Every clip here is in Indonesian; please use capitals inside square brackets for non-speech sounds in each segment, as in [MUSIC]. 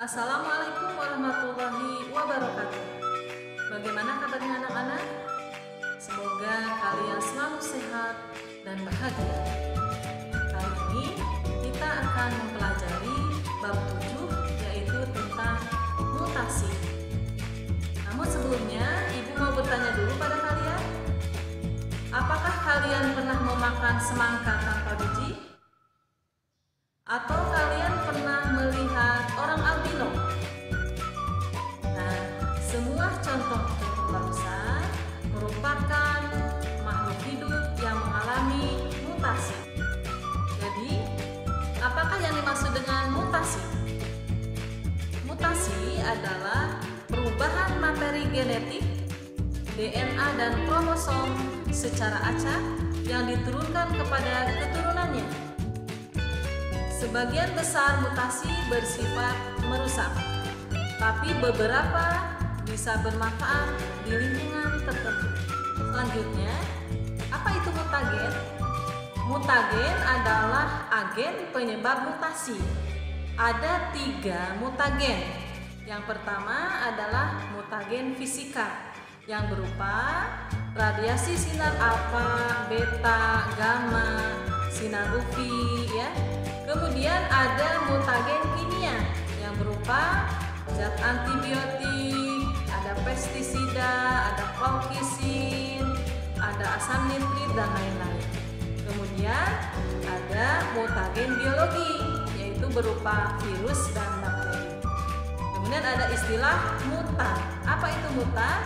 Assalamualaikum warahmatullahi wabarakatuh. Bagaimana kabarnya anak-anak? Semoga kalian selalu sehat dan bahagia. Kali ini kita akan mempelajari bab 7 yaitu tentang mutasi. Namun sebelumnya, Ibu mau bertanya dulu pada kalian. Apakah kalian pernah memakan semangka tanpa biji? Atau kalian pernah melihat contoh untuk besar merupakan makhluk hidup yang mengalami mutasi. Jadi, apakah yang dimaksud dengan mutasi? Mutasi adalah perubahan materi genetik, DNA dan kromosom secara acak yang diturunkan kepada keturunannya. Sebagian besar mutasi bersifat merusak, tapi beberapa bisa bermanfaat di lingkungan tertentu. Selanjutnya, apa itu mutagen? Mutagen adalah agen penyebab mutasi. Ada tiga mutagen. Yang pertama adalah mutagen fisika yang berupa radiasi sinar alfa, beta, gamma, sinar UV ya. Kemudian ada mutagen kimia yang berupa zat antibiotik, ada pestisida, ada kolkisin, ada asam nitrit dan lain-lain. Kemudian ada mutagen biologi yaitu berupa virus dan bakteri. Kemudian ada istilah muta. Apa itu muta?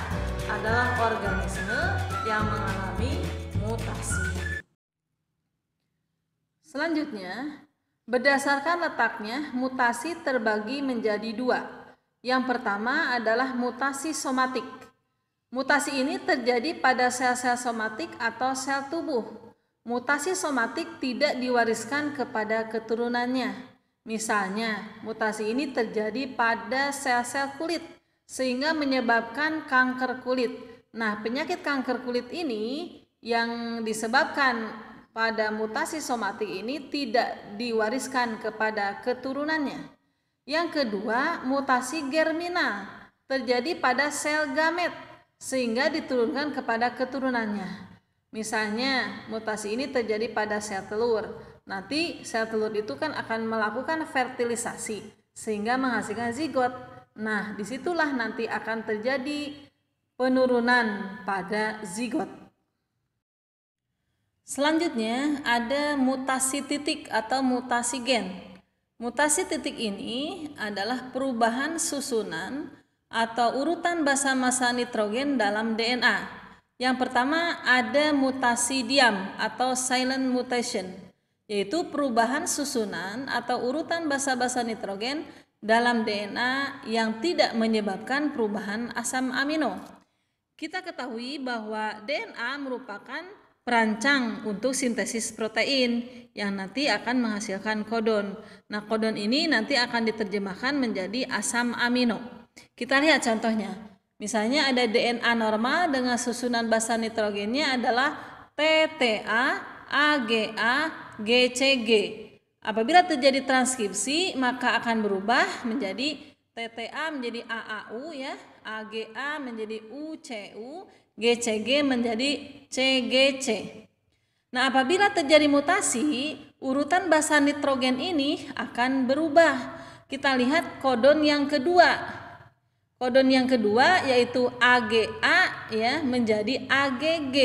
Adalah organisme yang mengalami mutasi. Selanjutnya, berdasarkan letaknya, mutasi terbagi menjadi dua, yang pertama adalah mutasi somatik. Mutasi ini terjadi pada sel-sel somatik atau sel tubuh. Mutasi somatik tidak diwariskan kepada keturunannya. Misalnya, mutasi ini terjadi pada sel-sel kulit sehingga menyebabkan kanker kulit. Nah, penyakit kanker kulit ini yang disebabkan pada mutasi somatik ini tidak diwariskan kepada keturunannya. Yang kedua, mutasi germina terjadi pada sel gamet sehingga diturunkan kepada keturunannya. Misalnya, mutasi ini terjadi pada sel telur. Nanti sel telur itu kan akan melakukan fertilisasi sehingga menghasilkan zigot. Nah, disitulah nanti akan terjadi penurunan pada zigot. Selanjutnya ada mutasi titik atau mutasi gen. Mutasi titik ini adalah perubahan susunan atau urutan basa-masa nitrogen dalam DNA. Yang pertama ada mutasi diam atau silent mutation, yaitu perubahan susunan atau urutan basa-basa nitrogen dalam DNA yang tidak menyebabkan perubahan asam amino. Kita ketahui bahwa DNA merupakan perancang untuk sintesis protein yang nanti akan menghasilkan kodon. Nah, kodon ini nanti akan diterjemahkan menjadi asam amino. Kita lihat contohnya. Misalnya ada DNA normal dengan susunan basa nitrogennya adalah TTA, AGA, GCG. Apabila terjadi transkripsi, maka akan berubah menjadi TTA menjadi AAU ya, AGA menjadi UCU, GCG menjadi CGC. Nah, apabila terjadi mutasi, urutan basa nitrogen ini akan berubah. Kita lihat kodon yang kedua. Kodon yang kedua yaitu AGA ya menjadi AGG.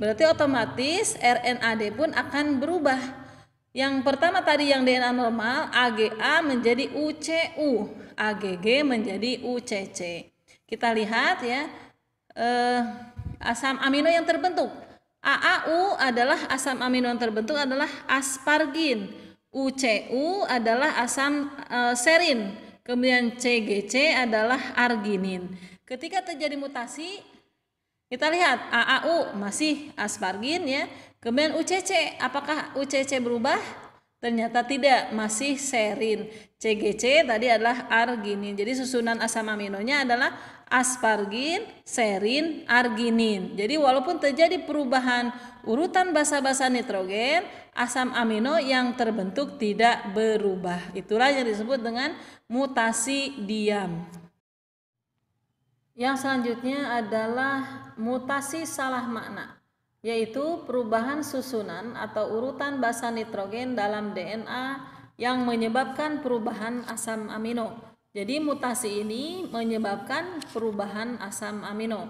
Berarti otomatis rna RNAD pun akan berubah. Yang pertama tadi yang DNA normal AGA menjadi UCU, AGG menjadi UCC. Kita lihat ya eh, asam amino yang terbentuk AAU adalah asam amino yang terbentuk adalah aspargin, UCU adalah asam e, serin, kemudian CGC adalah arginin. Ketika terjadi mutasi, kita lihat AAU masih aspargin ya, kemudian UCC, apakah UCC berubah? Ternyata tidak, masih serin. CGC tadi adalah arginin. Jadi susunan asam aminonya adalah aspargin, serin, arginin. Jadi walaupun terjadi perubahan urutan basa-basa nitrogen, asam amino yang terbentuk tidak berubah. Itulah yang disebut dengan mutasi diam. Yang selanjutnya adalah mutasi salah makna, yaitu perubahan susunan atau urutan basa nitrogen dalam DNA yang menyebabkan perubahan asam amino. Jadi mutasi ini menyebabkan perubahan asam amino.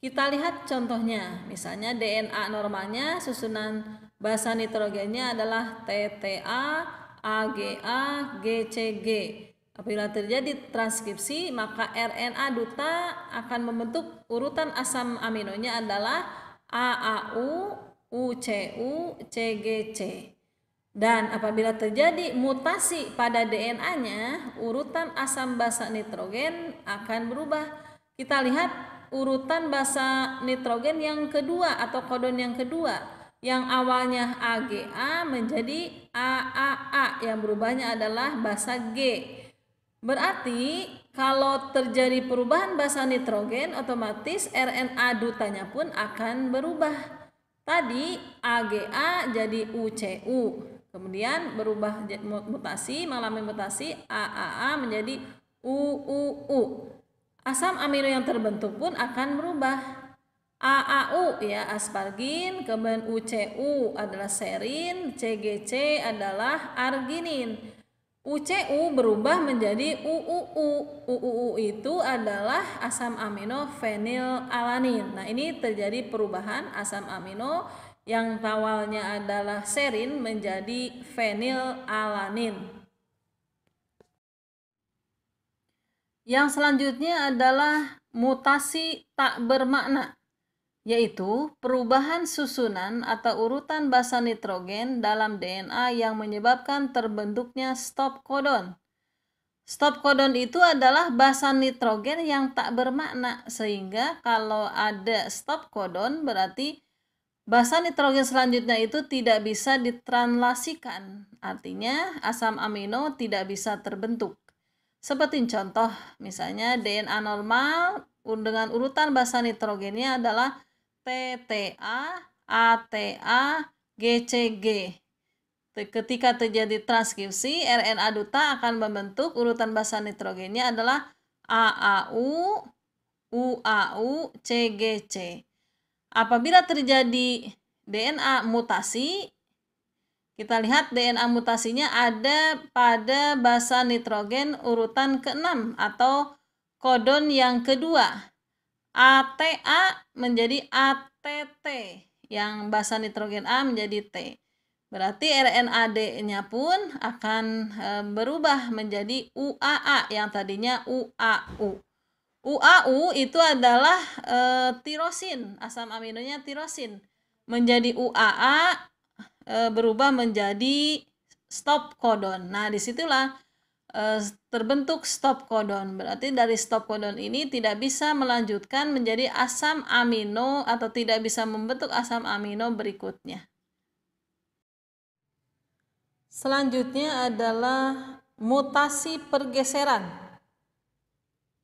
Kita lihat contohnya, misalnya DNA normalnya susunan basa nitrogennya adalah TTA, AGA, GCG. Apabila terjadi transkripsi, maka RNA duta akan membentuk urutan asam aminonya adalah AAU, UCU, CGC. Dan apabila terjadi mutasi pada DNA-nya, urutan asam basa nitrogen akan berubah. Kita lihat urutan basa nitrogen yang kedua atau kodon yang kedua yang awalnya AGA menjadi AAA yang berubahnya adalah basa G. Berarti kalau terjadi perubahan basa nitrogen otomatis RNA dutanya pun akan berubah. Tadi AGA jadi UCU. Kemudian berubah mutasi, mengalami mutasi AAA menjadi UUU. Asam amino yang terbentuk pun akan berubah. AAU ya aspargin, kemudian UCU adalah serin, CGC adalah arginin. UCU berubah menjadi UUU. UUU itu adalah asam amino fenilalanin. Nah, ini terjadi perubahan asam amino yang awalnya adalah serin menjadi fenilalanin. Yang selanjutnya adalah mutasi tak bermakna, yaitu perubahan susunan atau urutan basa nitrogen dalam DNA yang menyebabkan terbentuknya stop kodon. Stop kodon itu adalah basa nitrogen yang tak bermakna, sehingga kalau ada stop kodon berarti Basa nitrogen selanjutnya itu tidak bisa ditranslasikan, artinya asam amino tidak bisa terbentuk. Seperti contoh, misalnya DNA normal dengan urutan basa nitrogennya adalah TTA, ATA, GCG. Ketika terjadi transkripsi, RNA duta akan membentuk urutan basa nitrogennya adalah AAU, UAU, CGC. Apabila terjadi DNA mutasi, kita lihat DNA mutasinya ada pada basa nitrogen urutan ke-6 atau kodon yang kedua. ATA menjadi ATT, yang basa nitrogen A menjadi T. Berarti rna nya pun akan eh, berubah menjadi UAA yang tadinya UAU. UAU itu adalah e, tirosin, asam aminonya tirosin. Menjadi UAA e, eh, berubah menjadi stop kodon. Nah, disitulah e, terbentuk stop kodon. Berarti dari stop kodon ini tidak bisa melanjutkan menjadi asam amino atau tidak bisa membentuk asam amino berikutnya. Selanjutnya adalah mutasi pergeseran.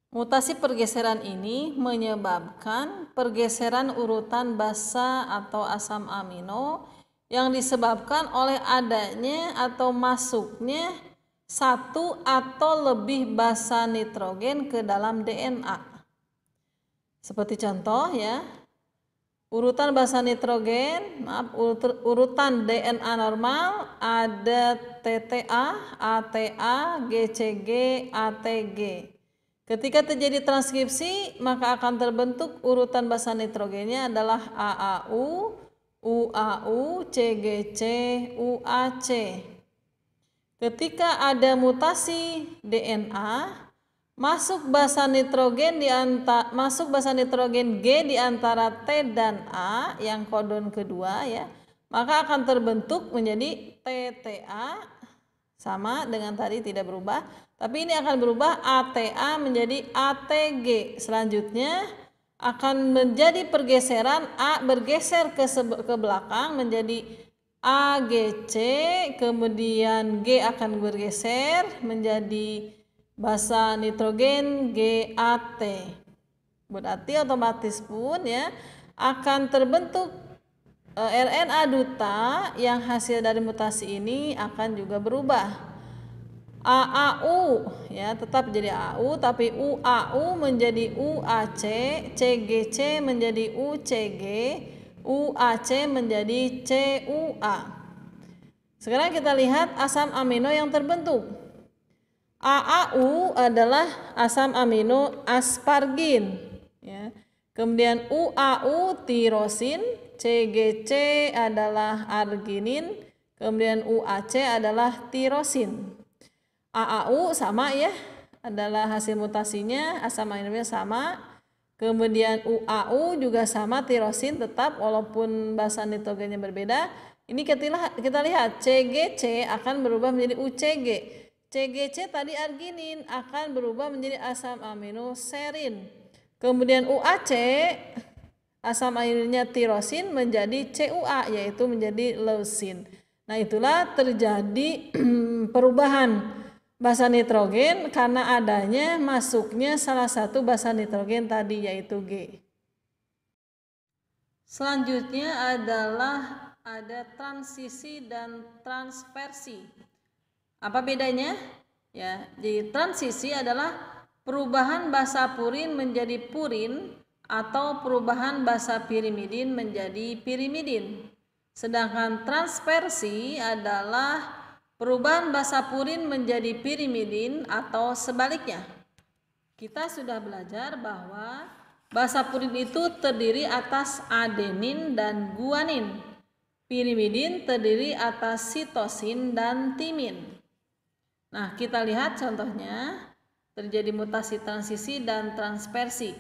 Mutasi pergeseran ini menyebabkan pergeseran urutan basa atau asam amino yang disebabkan oleh adanya atau masuknya satu atau lebih basa nitrogen ke dalam DNA. Seperti contoh ya, urutan basa nitrogen, maaf urutan DNA normal ada TTA, ATA, GCG, ATG. Ketika terjadi transkripsi, maka akan terbentuk urutan basa nitrogennya adalah AAU, UAU, CGC, UAC. Ketika ada mutasi DNA, masuk basa nitrogen di antara, masuk basa nitrogen G di antara T dan A yang kodon kedua ya, maka akan terbentuk menjadi TTA sama dengan tadi tidak berubah, tapi ini akan berubah ATA menjadi ATG. Selanjutnya akan menjadi pergeseran A bergeser ke ke belakang menjadi AGC, kemudian G akan bergeser menjadi basa nitrogen GAT. Berarti otomatis pun ya akan terbentuk Eh, RNA duta yang hasil dari mutasi ini akan juga berubah. AAU ya tetap jadi AU tapi UAU menjadi UAC, CGC menjadi UCG, UAC menjadi CUA. Sekarang kita lihat asam amino yang terbentuk. AAU adalah asam amino aspargin Kemudian UAU tirosin, CGC adalah arginin, kemudian UAC adalah tirosin. AAU sama ya, adalah hasil mutasinya, asam aminonya sama. Kemudian UAU juga sama tirosin tetap walaupun basa nitrogennya berbeda. Ini kita, kita lihat CGC akan berubah menjadi UCG. CGC tadi arginin akan berubah menjadi asam amino serin. Kemudian UAC asam airnya tirosin menjadi CUA yaitu menjadi leusin. Nah, itulah terjadi [CLEARS THROAT] perubahan basa nitrogen karena adanya masuknya salah satu basa nitrogen tadi yaitu G. Selanjutnya adalah ada transisi dan transversi. Apa bedanya? Ya, jadi transisi adalah perubahan bahasa purin menjadi purin atau perubahan bahasa pirimidin menjadi pirimidin. Sedangkan transversi adalah perubahan bahasa purin menjadi pirimidin atau sebaliknya. Kita sudah belajar bahwa bahasa purin itu terdiri atas adenin dan guanin. Pirimidin terdiri atas sitosin dan timin. Nah, kita lihat contohnya terjadi mutasi transisi dan transversi.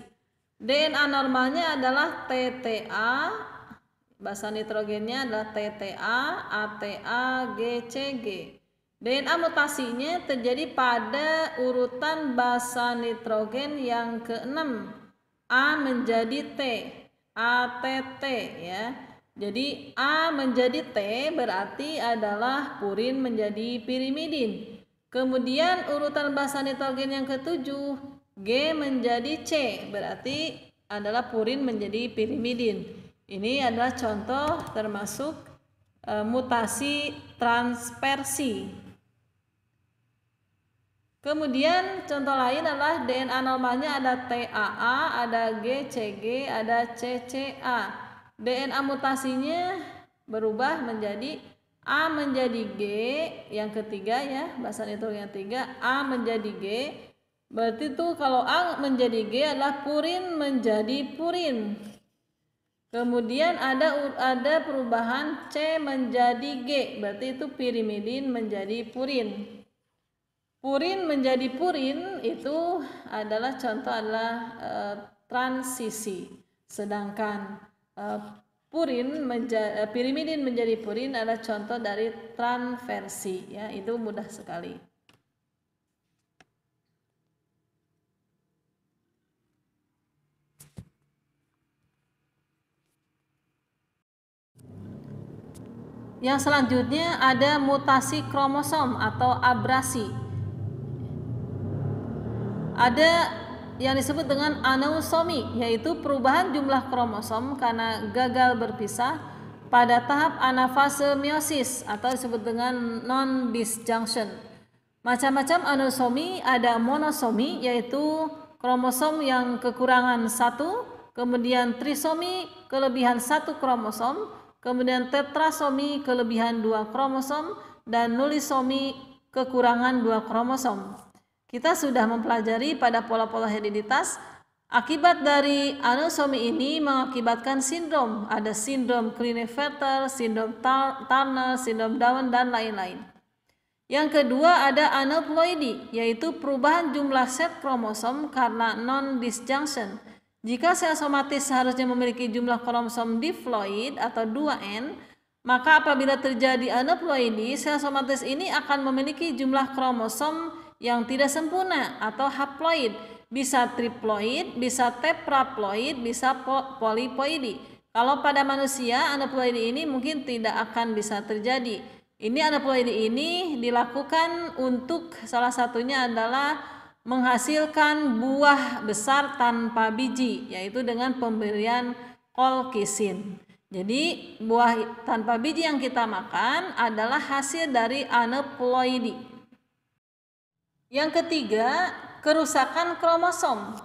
DNA normalnya adalah TTA, basa nitrogennya adalah TTA, ATA, GCG. DNA mutasinya terjadi pada urutan basa nitrogen yang keenam. A menjadi T, ATT ya. Jadi A menjadi T berarti adalah purin menjadi pirimidin. Kemudian urutan basa nitrogen yang ketujuh, G menjadi C, berarti adalah purin menjadi pirimidin. Ini adalah contoh termasuk e, mutasi transpersi. Kemudian contoh lain adalah DNA normalnya ada TAA, ada GCG, ada CCA. DNA mutasinya berubah menjadi A menjadi G yang ketiga ya bahasan itu yang tiga A menjadi G berarti tuh kalau A menjadi G adalah purin menjadi purin kemudian ada ada perubahan C menjadi G berarti itu pirimidin menjadi purin purin menjadi purin itu adalah contoh adalah e, transisi sedangkan e, Purin menja, eh, pirimidin menjadi purin adalah contoh dari transversi ya itu mudah sekali. Yang selanjutnya ada mutasi kromosom atau abrasi. Ada yang disebut dengan anosomi yaitu perubahan jumlah kromosom karena gagal berpisah pada tahap anafase meiosis atau disebut dengan non disjunction. Macam-macam anosomi ada monosomi yaitu kromosom yang kekurangan satu, kemudian trisomi kelebihan satu kromosom, kemudian tetrasomi kelebihan dua kromosom dan nulisomi kekurangan dua kromosom. Kita sudah mempelajari pada pola-pola hereditas Akibat dari anosomi ini mengakibatkan sindrom. Ada sindrom Klinefelter, sindrom Turner, sindrom Down, dan lain-lain. Yang kedua ada aneuploidy, yaitu perubahan jumlah set kromosom karena non-disjunction. Jika sel somatis seharusnya memiliki jumlah kromosom diploid atau 2N, maka apabila terjadi aneuploidy, sel somatis ini akan memiliki jumlah kromosom yang tidak sempurna atau haploid, bisa triploid, bisa tetraploid, bisa polipoidi. Kalau pada manusia aneuploidi ini mungkin tidak akan bisa terjadi. Ini aneuploidi ini dilakukan untuk salah satunya adalah menghasilkan buah besar tanpa biji, yaitu dengan pemberian kolkisin. Jadi buah tanpa biji yang kita makan adalah hasil dari aneuploidi. Yang ketiga, kerusakan kromosom.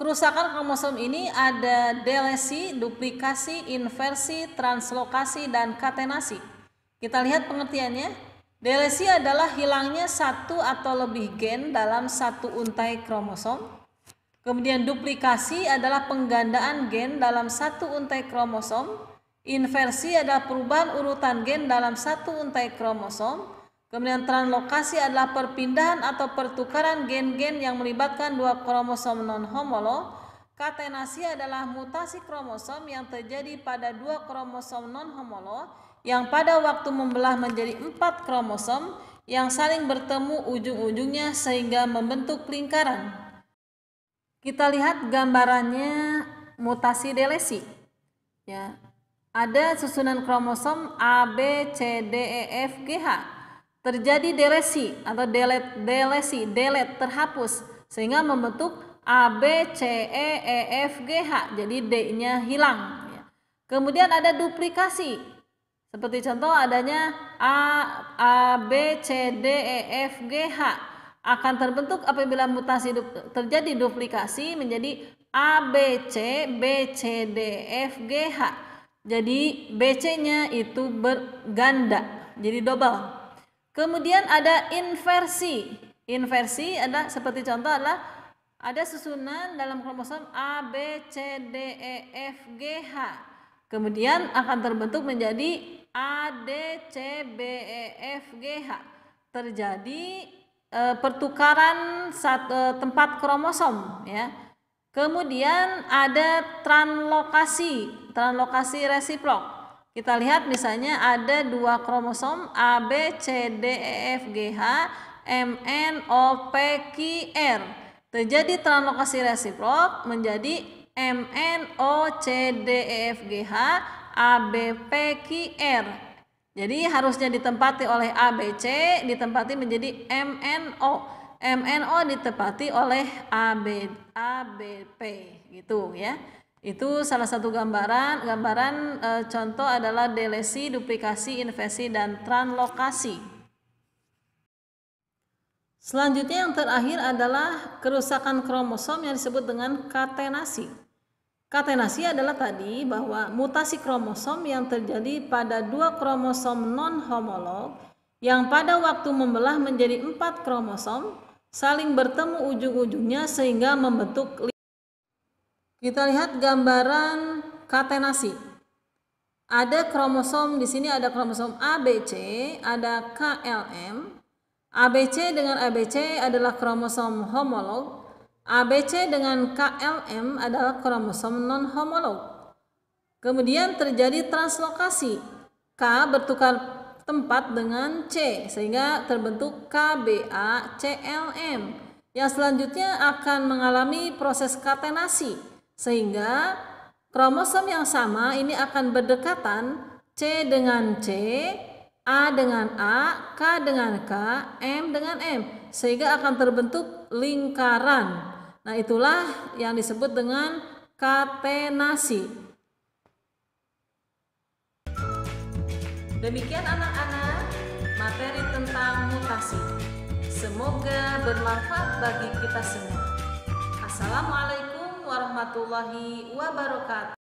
Kerusakan kromosom ini ada delesi, duplikasi, inversi, translokasi, dan katenasi. Kita lihat pengertiannya. Delesi adalah hilangnya satu atau lebih gen dalam satu untai kromosom. Kemudian duplikasi adalah penggandaan gen dalam satu untai kromosom. Inversi adalah perubahan urutan gen dalam satu untai kromosom. Kemudian translokasi adalah perpindahan atau pertukaran gen-gen yang melibatkan dua kromosom non-homolog. Katenasi adalah mutasi kromosom yang terjadi pada dua kromosom non-homolog yang pada waktu membelah menjadi empat kromosom yang saling bertemu ujung-ujungnya sehingga membentuk lingkaran. Kita lihat gambarannya mutasi delesi. Ya. Ada susunan kromosom A, B, C, D, E, F, G, H Terjadi delesi atau delete, delesi, delete, terhapus sehingga membentuk A, B, C, E, E, F, G, H. Jadi D-nya hilang. Ya. Kemudian ada duplikasi. Seperti contoh adanya A, A, B, C, D, E, F, G, H akan terbentuk apabila mutasi du terjadi duplikasi menjadi A, B, C, B, C, D, F, G, H. Jadi BC-nya itu berganda, jadi double. Kemudian ada inversi. Inversi ada seperti contoh adalah ada susunan dalam kromosom A, B, C, D, E, F, G, H. Kemudian akan terbentuk menjadi A, D, C, B, E, F, G, H. Terjadi e, pertukaran sat, e, tempat kromosom ya. Kemudian ada translokasi, translokasi resiprok. Kita lihat misalnya ada dua kromosom A, B, C, D, E, F, G, H, M, N, O, P, Q, R. Terjadi translokasi resiprok menjadi M, N, O, C, D, E, F, G, H, A, B, P, Q, R. Jadi harusnya ditempati oleh A, B, C, ditempati menjadi M, N, O. M, N, O ditempati oleh A, B, A, B, P gitu ya. Itu salah satu gambaran. Gambaran e, contoh adalah delesi, duplikasi, invesi, dan translokasi. Selanjutnya yang terakhir adalah kerusakan kromosom yang disebut dengan katenasi. Katenasi adalah tadi bahwa mutasi kromosom yang terjadi pada dua kromosom non homolog yang pada waktu membelah menjadi empat kromosom saling bertemu ujung-ujungnya sehingga membentuk kita lihat gambaran katenasi. Ada kromosom di sini ada kromosom ABC, ada KLM. ABC dengan ABC adalah kromosom homolog. ABC dengan KLM adalah kromosom non homolog. Kemudian terjadi translokasi. K bertukar tempat dengan C sehingga terbentuk KBA CLM yang selanjutnya akan mengalami proses katenasi sehingga kromosom yang sama ini akan berdekatan C dengan C, A dengan A, K dengan K, M dengan M. Sehingga akan terbentuk lingkaran. Nah itulah yang disebut dengan katenasi. Demikian anak-anak materi tentang mutasi. Semoga bermanfaat bagi kita semua. Assalamualaikum warahmatullahi wabarakatuh.